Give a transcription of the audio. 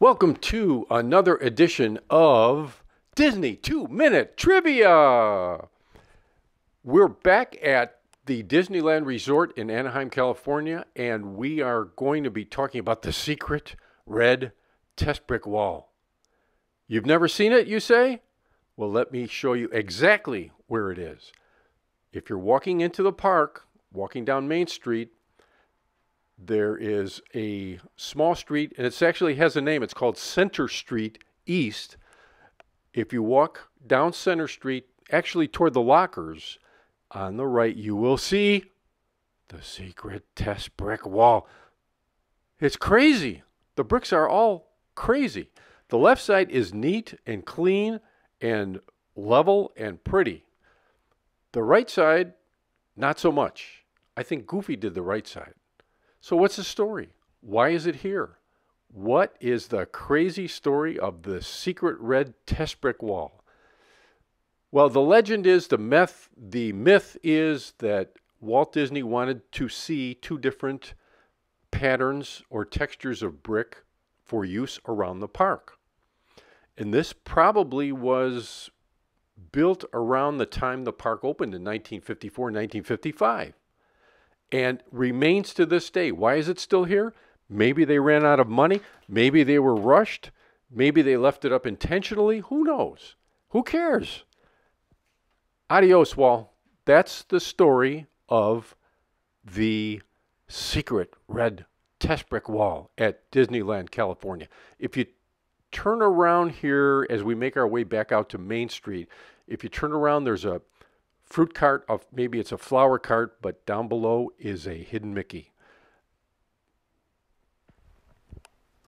Welcome to another edition of Disney Two Minute Trivia. We're back at the Disneyland Resort in Anaheim, California, and we are going to be talking about the secret red test brick wall. You've never seen it, you say? Well, let me show you exactly where it is. If you're walking into the park, walking down Main Street, there is a small street, and it actually has a name. It's called Center Street East. If you walk down Center Street, actually toward the lockers, on the right, you will see the secret test brick wall. It's crazy. The bricks are all crazy. The left side is neat and clean and level and pretty. The right side, not so much. I think Goofy did the right side. So, what's the story? Why is it here? What is the crazy story of the secret red test brick wall? Well, the legend is the myth, the myth is that Walt Disney wanted to see two different patterns or textures of brick for use around the park. And this probably was built around the time the park opened in 1954, 1955 and remains to this day. Why is it still here? Maybe they ran out of money. Maybe they were rushed. Maybe they left it up intentionally. Who knows? Who cares? Adios, Wall. That's the story of the secret red test brick wall at Disneyland, California. If you turn around here as we make our way back out to Main Street, if you turn around, there's a fruit cart of maybe it's a flower cart, but down below is a hidden Mickey.